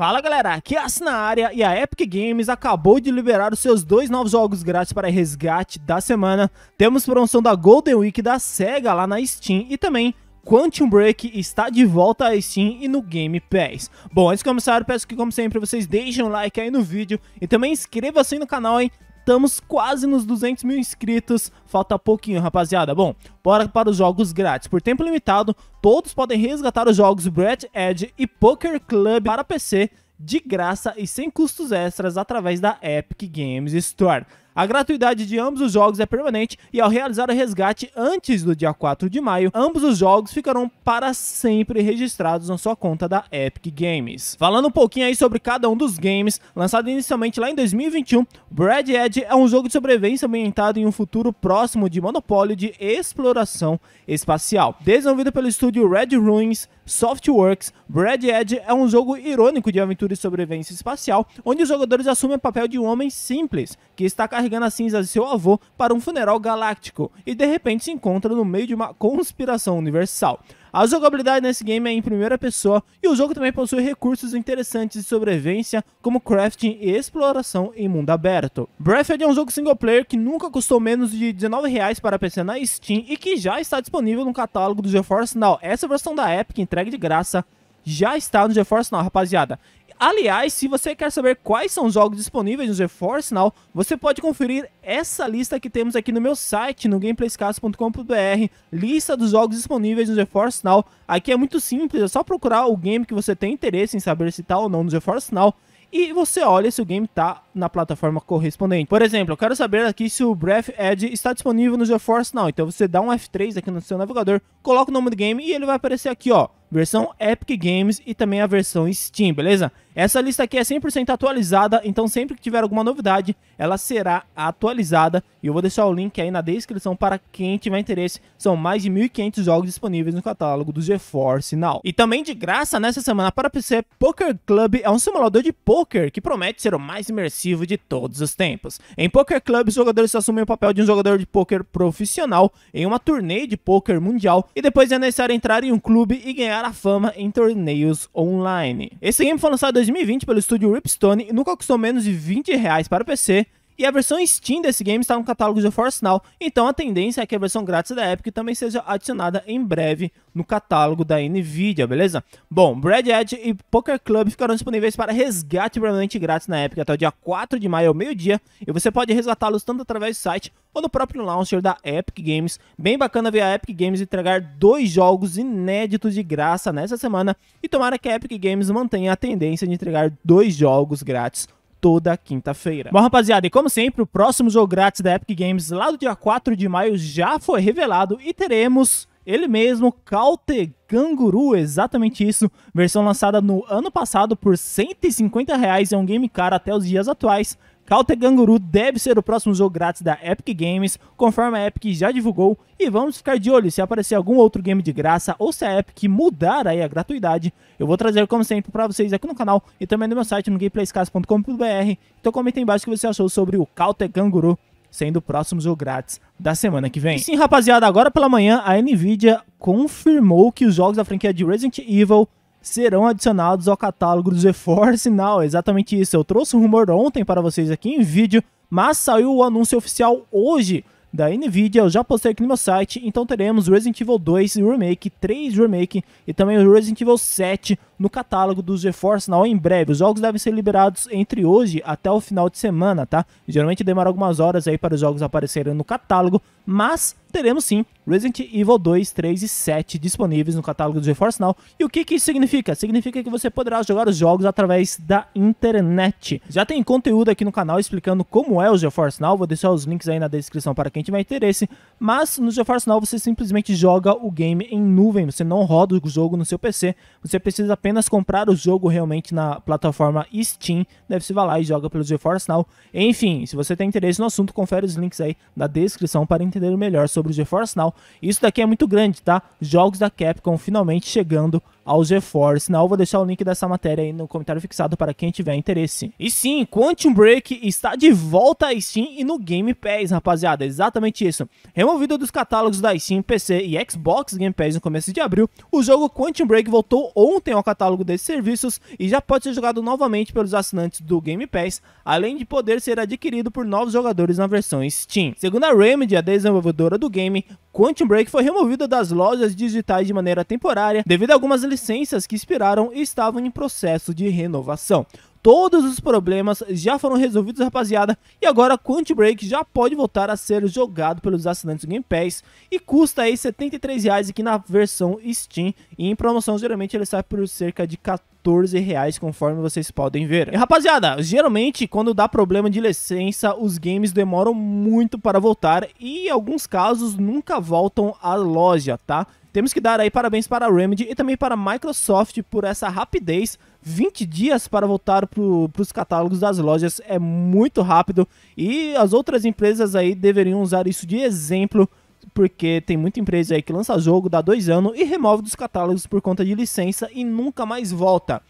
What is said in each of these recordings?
Fala galera, aqui é na área e a Epic Games acabou de liberar os seus dois novos jogos grátis para resgate da semana. Temos promoção da Golden Week da SEGA lá na Steam e também Quantum Break está de volta à Steam e no Game Pass. Bom, antes de começar, peço que, como sempre, vocês deixem um like aí no vídeo e também inscreva-se no canal, hein? estamos quase nos 200 mil inscritos, falta pouquinho, rapaziada. Bom, bora para os jogos grátis. Por tempo limitado, todos podem resgatar os jogos Bread Edge e Poker Club para PC de graça e sem custos extras através da Epic Games Store. A gratuidade de ambos os jogos é permanente e ao realizar o resgate antes do dia 4 de maio, ambos os jogos ficarão para sempre registrados na sua conta da Epic Games. Falando um pouquinho aí sobre cada um dos games, lançado inicialmente lá em 2021, Bread Edge é um jogo de sobrevivência ambientado em um futuro próximo de monopólio de exploração espacial. Desenvolvido pelo estúdio Red Ruins, Softworks, Bread Edge é um jogo irônico de aventura e sobrevivência espacial, onde os jogadores assumem o papel de um homem simples, que está carregando carregando as cinzas de seu avô para um funeral galáctico e de repente se encontra no meio de uma conspiração universal. A jogabilidade nesse game é em primeira pessoa e o jogo também possui recursos interessantes de sobrevivência, como crafting e exploração em mundo aberto. Breathfed é um jogo single player que nunca custou menos de R$19 para PC na Steam e que já está disponível no catálogo do GeForce Now. Essa versão da Epic entregue de graça já está no GeForce Now, rapaziada. Aliás, se você quer saber quais são os jogos disponíveis no GeForce Now, você pode conferir essa lista que temos aqui no meu site, no gameplayscast.com.br, lista dos jogos disponíveis no GeForce Now. Aqui é muito simples, é só procurar o game que você tem interesse em saber se está ou não no GeForce Now e você olha se o game tá na plataforma correspondente. Por exemplo, eu quero saber aqui se o Breath Edge está disponível no GeForce Now. Então você dá um F3 aqui no seu navegador, coloca o nome do game e ele vai aparecer aqui, ó, versão Epic Games e também a versão Steam, beleza? Essa lista aqui é 100% atualizada, então sempre que tiver alguma novidade, ela será atualizada. E eu vou deixar o link aí na descrição para quem tiver interesse. São mais de 1.500 jogos disponíveis no catálogo do GeForce Now. E também de graça nessa semana para PC, Poker Club é um simulador de poker que promete ser o mais imersivo de todos os tempos. Em Poker Club, os jogadores assumem o papel de um jogador de poker profissional em uma turnê de poker mundial e depois é necessário entrar em um clube e ganhar a fama em torneios online. Esse game foi lançado 2020 pelo estúdio Ripstone e nunca custou menos de 20 reais para o PC, e a versão Steam desse game está no catálogo de Force Now, então a tendência é que a versão grátis da Epic também seja adicionada em breve no catálogo da Nvidia, beleza? Bom, Brad Edge e Poker Club ficarão disponíveis para resgate permanente grátis na Epic até o dia 4 de maio ao meio-dia, e você pode resgatá-los tanto através do site ou no próprio launcher da Epic Games. Bem bacana ver a Epic Games entregar dois jogos inéditos de graça nessa semana, e tomara que a Epic Games mantenha a tendência de entregar dois jogos grátis toda quinta-feira. Bom, rapaziada, e como sempre, o próximo jogo grátis da Epic Games, lá do dia 4 de maio, já foi revelado e teremos ele mesmo, Caute Canguru, exatamente isso. Versão lançada no ano passado por R$ 150 reais, é um game caro até os dias atuais. Counter Ganguru deve ser o próximo jogo grátis da Epic Games, conforme a Epic já divulgou, e vamos ficar de olho se aparecer algum outro game de graça ou se a Epic mudar aí a gratuidade. Eu vou trazer como sempre para vocês aqui no canal e também no meu site no gameplayscas.com.br. Então comenta aí embaixo o que você achou sobre o Counter Ganguru sendo o próximo jogo grátis da semana que vem. E sim, rapaziada, agora pela manhã a Nvidia confirmou que os jogos da franquia de Resident Evil serão adicionados ao catálogo do GeForce Now. É exatamente isso. Eu trouxe o rumor ontem para vocês aqui em vídeo, mas saiu o anúncio oficial hoje da Nvidia, eu já postei aqui no meu site, então teremos Resident Evil 2 Remake, 3 Remake e também o Resident Evil 7 no catálogo do GeForce Now em breve. Os jogos devem ser liberados entre hoje até o final de semana, tá? Geralmente demora algumas horas aí para os jogos aparecerem no catálogo, mas teremos sim Resident Evil 2, 3 e 7 disponíveis no catálogo do GeForce Now. E o que, que isso significa? Significa que você poderá jogar os jogos através da internet. Já tem conteúdo aqui no canal explicando como é o GeForce Now, vou deixar os links aí na descrição para quem tiver interesse, mas no GeForce Now você simplesmente joga o game em nuvem, você não roda o jogo no seu PC, você precisa apenas apenas comprar o jogo realmente na plataforma Steam, deve se valer e joga pelo GeForce Now. Enfim, se você tem interesse no assunto, confere os links aí na descrição para entender melhor sobre o GeForce Now. Isso daqui é muito grande, tá? Jogos da Capcom finalmente chegando ao GeForce Now. Vou deixar o link dessa matéria aí no comentário fixado para quem tiver interesse. E sim, Quantum Break está de volta à Steam e no Game Pass, rapaziada. Exatamente isso. Removido dos catálogos da Steam, PC e Xbox Game Pass no começo de abril, o jogo Quantum Break voltou ontem ao catálogo desses serviços e já pode ser jogado novamente pelos assinantes do Game Pass, além de poder ser adquirido por novos jogadores na versão Steam. Segundo a Remedy, a desenvolvedora do game, Quantum Break foi removido das lojas digitais de maneira temporária devido a algumas licenças que expiraram e estavam em processo de renovação. Todos os problemas já foram resolvidos, rapaziada, e agora Quantum Break já pode voltar a ser jogado pelos assinantes do Game Pass e custa aí R$ 73 aqui na versão Steam e em promoção geralmente ele sai por cerca de 14,00. 14 reais, conforme vocês podem ver. E, rapaziada, geralmente quando dá problema de licença, os games demoram muito para voltar e em alguns casos nunca voltam à loja, tá? Temos que dar aí parabéns para a Remedy e também para a Microsoft por essa rapidez. 20 dias para voltar para os catálogos das lojas é muito rápido e as outras empresas aí deveriam usar isso de exemplo porque tem muita empresa aí que lança jogo, dá dois anos e remove dos catálogos por conta de licença e nunca mais volta.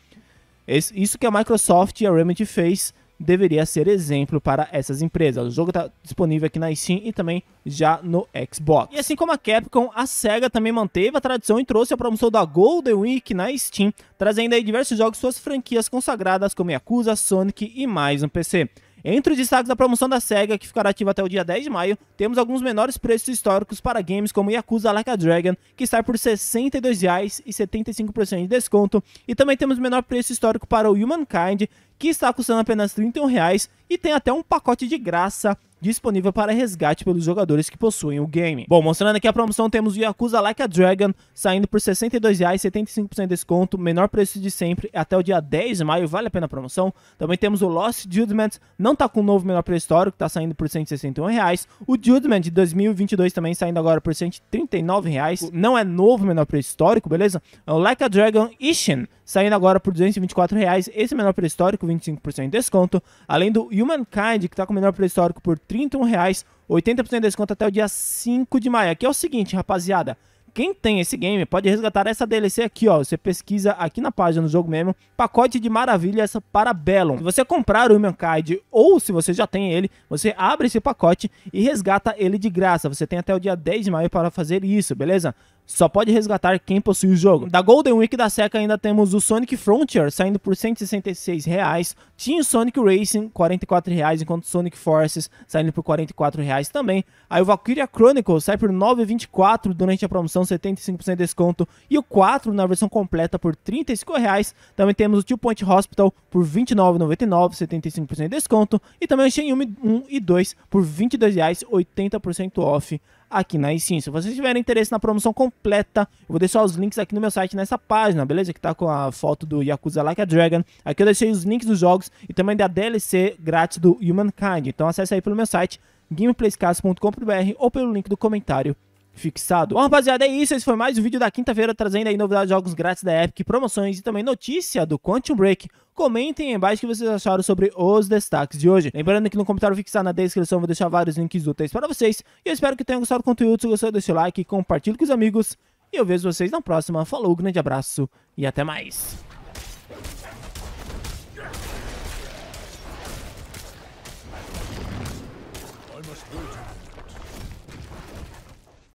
Isso que a Microsoft e a Remedy fez deveria ser exemplo para essas empresas. O jogo está disponível aqui na Steam e também já no Xbox. E assim como a Capcom, a SEGA também manteve a tradição e trouxe a promoção da Golden Week na Steam, trazendo aí diversos jogos suas franquias consagradas como Yakuza, Sonic e mais um PC. Entre os destaques da promoção da SEGA, que ficará ativa até o dia 10 de maio, temos alguns menores preços históricos para games como Yakuza Like a Dragon, que está por R$ 62,75% e 75% de desconto, e também temos menor preço histórico para o Humankind, que está custando apenas R$ 31,00 e tem até um pacote de graça disponível para resgate pelos jogadores que possuem o game. Bom, mostrando aqui a promoção, temos o Yakuza Like a Dragon saindo por R$ 62,00, de desconto, menor preço de sempre, até o dia 10 de maio, vale a pena a promoção. Também temos o Lost Judgment, não tá com o novo menor preço histórico, tá saindo por R$ 161. Reais. O Judgment de 2022 também saindo agora por R$ 139. Reais. Não é novo menor preço histórico, beleza? É o Like a Dragon Ishin saindo agora por 224 reais. Esse menor preço histórico, 25% de desconto. Além do Humankind, que está com o menor preço histórico por R$ 31,00, 80% de desconto até o dia 5 de maio. Aqui é o seguinte, rapaziada, quem tem esse game pode resgatar essa DLC aqui, ó. Você pesquisa aqui na página do jogo mesmo, pacote de maravilhas para Bellum. Se você comprar o Human Card ou se você já tem ele, você abre esse pacote e resgata ele de graça. Você tem até o dia 10 de maio para fazer isso, beleza? Só pode resgatar quem possui o jogo. Da Golden Week da SECA ainda temos o Sonic Frontier saindo por 166, reais. tinha o Sonic Racing 44, reais, enquanto Sonic Forces saindo por 44 reais também. Aí o Valkyria Chronicles sai por 9,24 durante a promoção, 75% de desconto, e o 4 na versão completa por 35, reais. também temos o Two Point Hospital por 29,99, 75% de desconto, e também o Shenmue 1 e 2 por 22, reais, 80% off aqui na né? iSim. Se vocês tiverem interesse na promoção completa, eu vou deixar os links aqui no meu site, nessa página, beleza? Que tá com a foto do Yakuza Like a Dragon. Aqui eu deixei os links dos jogos e também da DLC grátis do Humankind. Então acesse aí pelo meu site, gameplayscast.com.br ou pelo link do comentário fixado. Bom, rapaziada, é isso. Esse foi mais um vídeo da quinta-feira, trazendo aí novidades de jogos grátis da Epic, promoções e também notícia do Quantum Break. Comentem aí embaixo o que vocês acharam sobre os destaques de hoje. Lembrando que no comentário fixado na descrição eu vou deixar vários links úteis para vocês. E eu espero que tenham gostado do conteúdo. Se gostou, deixa o like, compartilhe com os amigos. E eu vejo vocês na próxima. Falou, grande abraço e até mais.